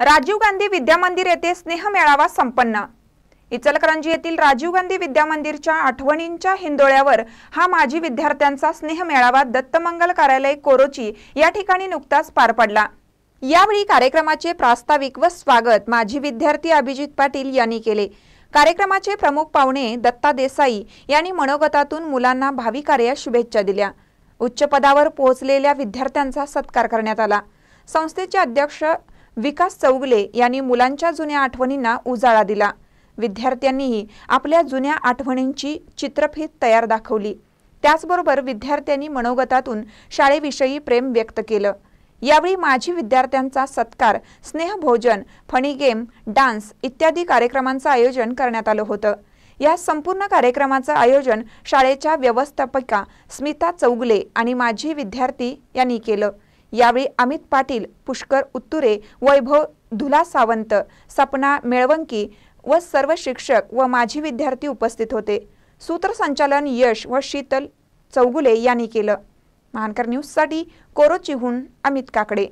राजीव गांधी विद्यामंदिर येथे स्नेह मेळावा संपन्न इचलकरंजी येथील राजीव गांधी विद्यामंदिरच्या आठवणींच्या हिंदोळ्यावर हा माजी विद्यार्थ्यांचा स्नेह मेळावा दत्तमंगल कार्यालय कोरोची या ठिकाणी नुकताच पार पडला यावेळी कार्यक्रमाचे प्रास्ताविक व स्वागत माजी विद्यार्थी अभिजित पाटील यांनी केले कार्यक्रमाचे प्रमुख पाहुणे दत्ता देसाई यांनी मनोगतातून मुलांना भावी कार्यास शुभेच्छा दिल्या उच्च पदावर पोहोचलेल्या विद्यार्थ्यांचा सत्कार करण्यात आला संस्थेचे अध्यक्ष विकास चौगले यांनी मुलांच्या जुन्या आठवणींना उजाळा दिला विद्यार्थ्यांनीही आपल्या जुन्या आठवणींची चित्रफित तयार दाखवली त्याचबरोबर विद्यार्थ्यांनी मनोगतातून शाळेविषयी प्रेम व्यक्त केलं यावेळी माझी विद्यार्थ्यांचा सत्कार स्नेहभोजन फणी गेम डान्स इत्यादी कार्यक्रमांचं आयोजन करण्यात आलं होतं या संपूर्ण कार्यक्रमाचं आयोजन शाळेच्या व्यवस्थापिका स्मिता चौगले आणि माझी विद्यार्थी यांनी केलं यावेळी अमित पाटील पुष्कर उत्तुरे वैभव धुला सावंत सपना मेळवंकी व सर्व शिक्षक व माजी विद्यार्थी उपस्थित होते सूत्रसंचालन यश व शीतल चौगुले यांनी केलं महानकर न्यूजसाठी कोरोचीहून अमित काकडे